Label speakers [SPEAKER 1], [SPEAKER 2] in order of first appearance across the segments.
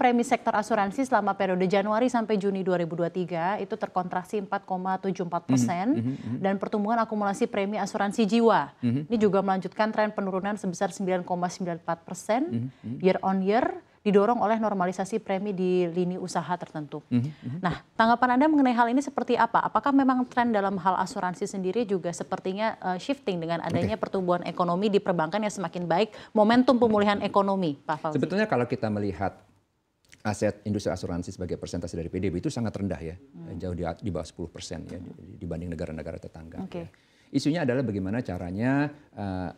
[SPEAKER 1] premi sektor asuransi selama periode Januari sampai Juni 2023 itu terkontraksi 4,74 mhm, persen mm -hmm. dan pertumbuhan akumulasi premi asuransi jiwa mm -hmm. ini mhm. juga melanjutkan tren penurunan sebesar 9,94 persen mm -hmm. year on year didorong oleh normalisasi premi di lini usaha tertentu. Mm -hmm. Nah, tanggapan Anda mengenai hal ini seperti apa? Apakah memang tren dalam hal asuransi sendiri juga sepertinya uh, shifting dengan adanya okay. pertumbuhan ekonomi di perbankan yang semakin baik, momentum pemulihan ekonomi, Pak Fauzi? Sebetulnya
[SPEAKER 2] kalau kita melihat aset industri asuransi sebagai persentase dari PDB itu sangat rendah ya, hmm. jauh di, di bawah 10 persen ya dibanding negara-negara tetangga. Okay. Ya. Isunya adalah bagaimana caranya uh,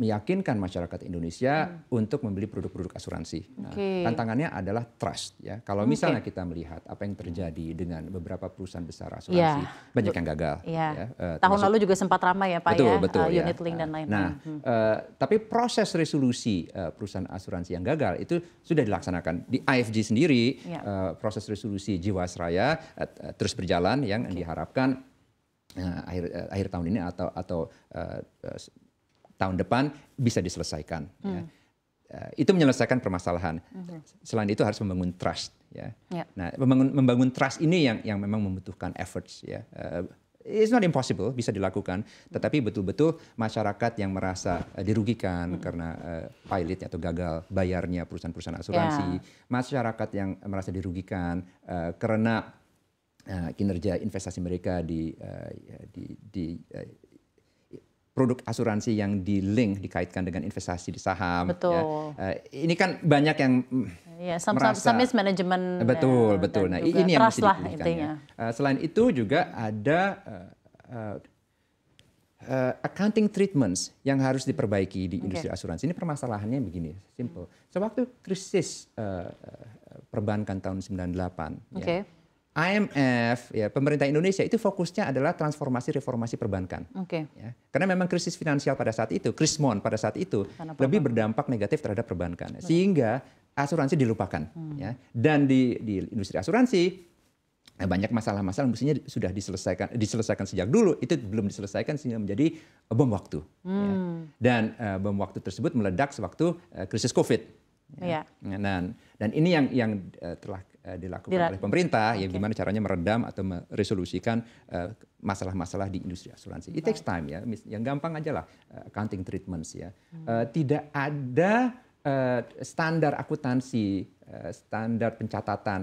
[SPEAKER 2] meyakinkan masyarakat Indonesia hmm. untuk membeli produk-produk asuransi. Nah, Tantangannya adalah trust ya. Kalau misalnya okay. kita melihat apa yang terjadi dengan beberapa perusahaan besar asuransi, yeah. banyak yang gagal. Yeah. Ya. Uh, Tahun termasuk, lalu
[SPEAKER 1] juga sempat ramai ya Pak betul, ya, betul, uh, ya. link dan nah, lain-lain. Nah,
[SPEAKER 2] hmm. uh, tapi proses resolusi uh, perusahaan asuransi yang gagal itu sudah dilaksanakan di IFG sendiri. Yeah. Iya. Uh, proses resolusi Jiwasraya uh, terus berjalan yang okay. diharapkan uh, akhir uh, akhir tahun ini atau atau uh, uh, tahun depan bisa diselesaikan. Ya. Hmm. Ya. Uh, itu menyelesaikan permasalahan. Hmm. Selain itu harus membangun trust. Ya. Yeah. Nah, membangun, membangun trust ini yang yang memang membutuhkan efforts. Ya. Uh, It's not impossible, bisa dilakukan. Tetapi betul-betul masyarakat yang merasa uh, dirugikan hmm. karena uh, pilotnya atau gagal bayarnya perusahaan-perusahaan asuransi, yeah. masyarakat yang merasa dirugikan uh, karena uh, kinerja investasi mereka di, uh, di, di produk asuransi yang di link dikaitkan dengan investasi di saham. Ya. Betul. Ya. Uh, ini kan banyak yang
[SPEAKER 1] ya, some, merasa some eh, Betul
[SPEAKER 2] ya, betul. Nah ini yang mesti dipulihkan. Ya. Uh, selain itu juga ada uh, accounting treatments yang harus diperbaiki di industri okay. asuransi. Ini permasalahannya begini, simple. Sewaktu krisis uh, perbankan tahun 98, okay. ya, IMF, ya pemerintah Indonesia itu fokusnya adalah transformasi reformasi perbankan. Oke. Okay. Ya, karena memang krisis finansial pada saat itu, krismon pada saat itu lebih berdampak negatif terhadap perbankan, Betul. sehingga asuransi dilupakan. Hmm. Ya, dan di, di industri asuransi eh, banyak masalah-masalah mestinya sudah diselesaikan diselesaikan sejak dulu itu belum diselesaikan sehingga menjadi bom waktu ya. hmm. ya. dan uh, bom waktu tersebut meledak sewaktu uh, krisis covid ya. Ya. Dan, dan ini yang yang telah Eh, dilakukan oleh pemerintah okay. ya gimana caranya meredam atau meresolusikan eh, masalah-masalah di industri asuransi. It takes time ya, yang gampang aja lah eh, accounting treatments ya. Hmm. Tidak ada standar akuntansi, standar pencatatan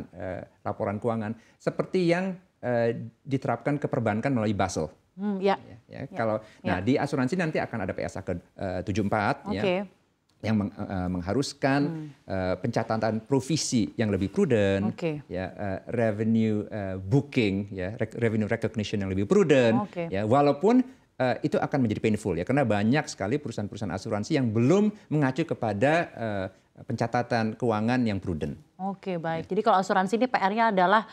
[SPEAKER 2] laporan keuangan seperti yang diterapkan ke perbankan melalui Basel.
[SPEAKER 1] Hmm, ya. Ya,
[SPEAKER 2] ya. ya. Kalau ya. nah di asuransi nanti akan ada PSA ke uh, 74 okay. ya yang meng, uh, mengharuskan hmm. uh, pencatatan provisi yang lebih prudent, okay. ya uh, revenue uh, booking, ya rec revenue recognition yang lebih prudent, okay. ya walaupun uh, itu akan menjadi painful ya karena banyak sekali perusahaan-perusahaan asuransi yang belum mengacu kepada uh, pencatatan keuangan yang prudent.
[SPEAKER 1] Oke okay, baik, ya. jadi kalau asuransi ini PR-nya adalah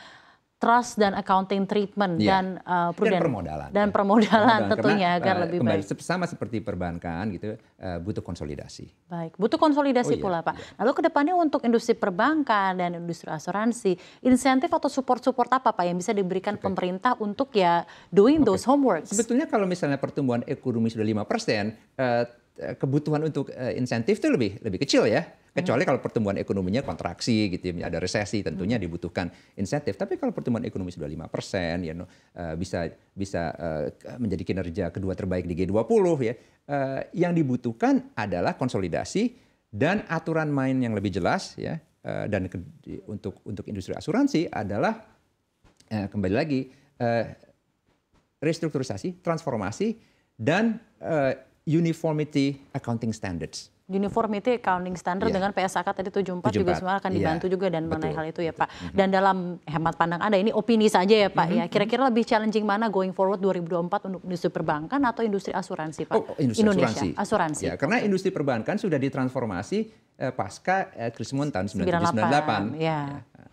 [SPEAKER 1] trust dan accounting treatment yeah. dan uh, prudent dan permodalan dan ya. permodalan tentunya karena, agar uh, lebih kembali,
[SPEAKER 2] baik. Sama seperti perbankan gitu uh, butuh konsolidasi.
[SPEAKER 1] Baik, butuh konsolidasi oh, iya, pula Pak. Iya. Lalu kedepannya untuk industri perbankan dan industri asuransi, insentif atau support-support apa Pak yang bisa diberikan okay. pemerintah untuk
[SPEAKER 2] ya doing okay. those homeworks? Sebetulnya kalau misalnya pertumbuhan ekonomi sudah lima persen uh, kebutuhan untuk uh, insentif itu lebih lebih kecil ya Hmm. Kecuali kalau pertumbuhan ekonominya kontraksi gitu ya, ada resesi tentunya hmm. dibutuhkan insentif. Tapi kalau pertumbuhan ekonomi sudah 5% ya uh, bisa bisa uh, menjadi kinerja kedua terbaik di G20 ya. Uh, yang dibutuhkan adalah konsolidasi dan aturan main yang lebih jelas ya. Uh, dan ke, untuk untuk industri asuransi adalah uh, kembali lagi uh, restrukturisasi, transformasi dan uh, uniformity accounting standards
[SPEAKER 1] uniformity accounting standard yeah. dengan PSAK tadi 74, 74. juga semua akan iya. dibantu yeah. juga dan mengenai hal itu ya Pak. mm Dan dalam hemat pandang Anda ini opini saja ya Pak ya. mm-hmm. ya. Kira-kira lebih challenging mana going forward 2024 untuk industri perbankan atau industri asuransi Pak? Oh, industri Indonesia. asuransi. asuransi. Ya,
[SPEAKER 2] karena okay. industri perbankan sudah ditransformasi eh, pasca eh, krismon tahun 1998. 98.
[SPEAKER 1] Ya. ya.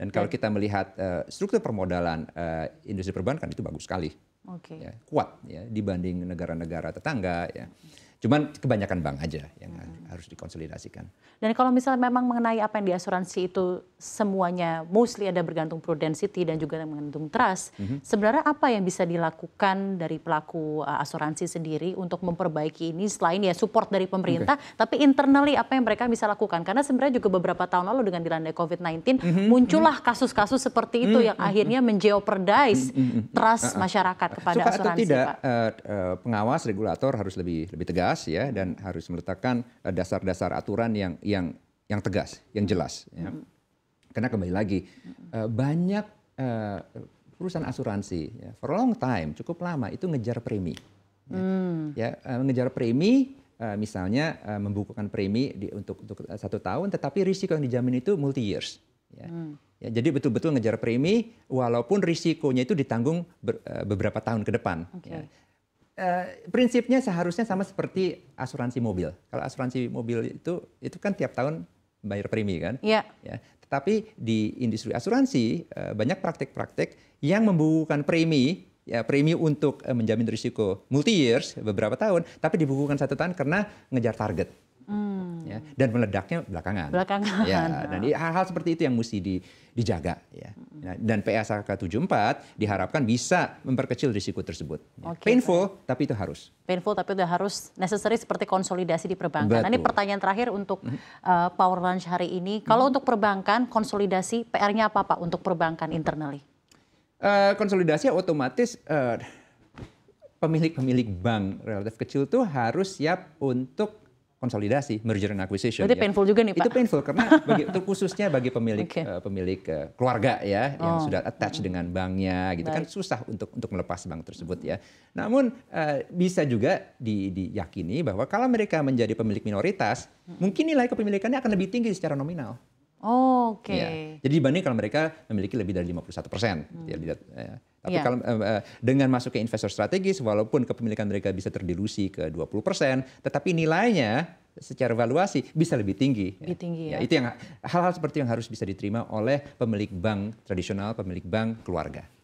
[SPEAKER 1] Dan kalau
[SPEAKER 2] kita melihat uh, struktur permodalan uh, industri perbankan itu bagus sekali, okay. ya, kuat ya dibanding negara-negara tetangga. Ya. Cuman kebanyakan bank aja yang harus dikonsolidasikan.
[SPEAKER 1] Dan kalau misalnya memang mengenai apa yang diasuransi itu semuanya mostly ada bergantung prudensity dan juga mengandung trust, mm-hmm. sebenarnya apa yang bisa dilakukan dari pelaku uh, asuransi sendiri untuk memperbaiki ini selain ya support dari pemerintah, okay. tapi internally apa yang mereka bisa lakukan? Karena sebenarnya juga beberapa tahun lalu dengan dilanda COVID-19 mm-hmm. Mhm, mhm. muncullah kasus-kasus seperti itu mm-hmm. yang mhm, akhirnya menjeopardize mm-hmm. trust uh masyarakat kepada Suka asuransi. tidak, Pak.
[SPEAKER 2] Uh, uh, pengawas regulator harus lebih lebih tegas ya dan harus meletakkan eh, dasar-dasar aturan yang yang yang tegas, yang jelas. Ya. Hmm. Karena kembali lagi hmm. eh, banyak eh, perusahaan asuransi ya, for long time cukup lama itu ngejar premi, ya, hmm. ya eh, ngejar premi. Uh, misalnya uh, membukukan premi di, untuk, untuk satu tahun, tetapi risiko yang dijamin itu multi years. Ya. Hmm. Ya, jadi betul-betul ngejar premi, walaupun risikonya itu ditanggung ber, uh, beberapa tahun ke depan. Okay. Ya. Eh, prinsipnya seharusnya sama seperti asuransi mobil. Kalau asuransi mobil itu itu kan tiap tahun bayar premi kan? Iya. Ya. Tetapi di industri asuransi uh, banyak praktek-praktek yang membukukan premi ya premi untuk uh, menjamin risiko multi years beberapa tahun, tapi dibukukan satu tahun karena ngejar target. Hmm. Ya, dan meledaknya belakangan. Belakangan. Ya, dan hal-hal seperti itu yang mesti di, dijaga. Ya. Nah, dan PSAK 74 diharapkan bisa memperkecil risiko tersebut. Ya, okay, Painful, tapi itu harus.
[SPEAKER 1] Painful, tapi itu harus necessary seperti konsolidasi di perbankan. Betul. Nah, ini pertanyaan terakhir untuk uh, Power Lunch hari ini. Kalau mhm. untuk perbankan, konsolidasi PR-nya apa Pak untuk perbankan internally?
[SPEAKER 2] Uh, konsolidasi ya otomatis uh, pemilik-pemilik bank relatif kecil itu harus siap untuk konsolidasi merger and acquisition. Itu ya. painful
[SPEAKER 1] juga nih Pak. Itu painful karena
[SPEAKER 2] bagi, itu khususnya bagi pemilik okay. uh, eh, pemilik uh, keluarga ya oh. yang sudah attach dengan banknya gitu kan Baik. kan susah untuk untuk melepas bank tersebut ya. Namun uh, bisa juga di, diyakini bahwa kalau mereka menjadi pemilik minoritas, mungkin nilai kepemilikannya akan lebih tinggi secara nominal.
[SPEAKER 1] Oh, Oke. Okay. Ya.
[SPEAKER 2] Jadi dibanding kalau mereka memiliki lebih dari 51 persen. Hmm. Eh, ya, Tapi yeah. kalau eh, eh, dengan masuk ke investor strategis, walaupun kepemilikan mereka bisa terdilusi ke 20 persen, tetapi nilainya secara valuasi bisa lebih tinggi. Ya. Lebih tinggi ya. ya. Itu yang hal-hal seperti yang harus bisa diterima oleh pemilik bank tradisional, pemilik bank keluarga.